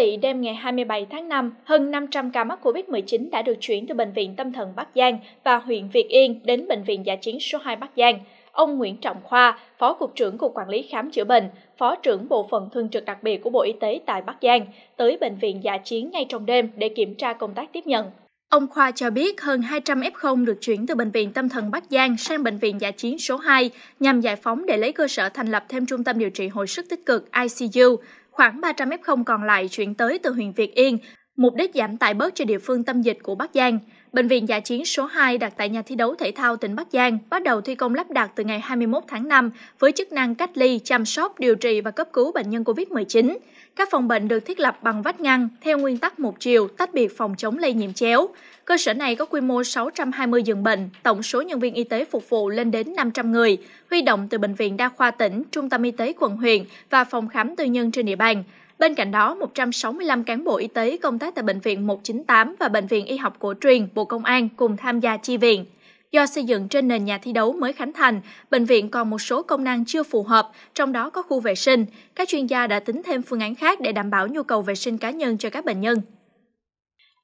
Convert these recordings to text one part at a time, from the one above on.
vị, đêm ngày 27 tháng 5, hơn 500 ca mắc COVID-19 đã được chuyển từ Bệnh viện Tâm thần Bắc Giang và huyện Việt Yên đến Bệnh viện Giả chiến số 2 Bắc Giang. Ông Nguyễn Trọng Khoa, Phó Cục trưởng Cục Quản lý Khám chữa bệnh, Phó trưởng Bộ phận Thường trực đặc biệt của Bộ Y tế tại Bắc Giang, tới Bệnh viện Giả chiến ngay trong đêm để kiểm tra công tác tiếp nhận. Ông Khoa cho biết hơn 200 F0 được chuyển từ Bệnh viện Tâm thần Bắc Giang sang Bệnh viện Giả chiến số 2 nhằm giải phóng để lấy cơ sở thành lập thêm trung tâm điều trị hồi sức tích cực ICU khoảng 300 F0 còn lại chuyển tới từ huyện Việt Yên, mục đích giảm tải bớt cho địa phương tâm dịch của Bắc Giang. Bệnh viện giả Chiến số 2 đặt tại nhà thi đấu thể thao tỉnh Bắc Giang bắt đầu thi công lắp đặt từ ngày 21 tháng 5 với chức năng cách ly, chăm sóc, điều trị và cấp cứu bệnh nhân COVID-19. Các phòng bệnh được thiết lập bằng vách ngăn theo nguyên tắc một chiều tách biệt phòng chống lây nhiễm chéo. Cơ sở này có quy mô 620 giường bệnh, tổng số nhân viên y tế phục vụ lên đến 500 người, huy động từ bệnh viện đa khoa tỉnh, trung tâm y tế quận huyện và phòng khám tư nhân trên địa bàn. Bên cạnh đó, 165 cán bộ y tế công tác tại Bệnh viện 198 và Bệnh viện Y học cổ truyền Bộ Công an cùng tham gia chi viện. Do xây dựng trên nền nhà thi đấu mới khánh thành, bệnh viện còn một số công năng chưa phù hợp, trong đó có khu vệ sinh. Các chuyên gia đã tính thêm phương án khác để đảm bảo nhu cầu vệ sinh cá nhân cho các bệnh nhân.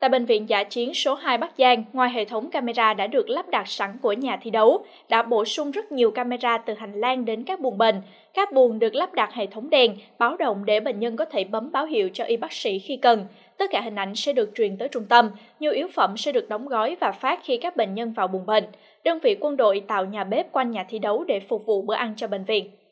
Tại Bệnh viện Giả Chiến số 2 Bắc Giang, ngoài hệ thống camera đã được lắp đặt sẵn của nhà thi đấu, đã bổ sung rất nhiều camera từ hành lang đến các buồng bệnh. Các buồng được lắp đặt hệ thống đèn, báo động để bệnh nhân có thể bấm báo hiệu cho y bác sĩ khi cần. Tất cả hình ảnh sẽ được truyền tới trung tâm, nhiều yếu phẩm sẽ được đóng gói và phát khi các bệnh nhân vào buồng bệnh. Đơn vị quân đội tạo nhà bếp quanh nhà thi đấu để phục vụ bữa ăn cho bệnh viện.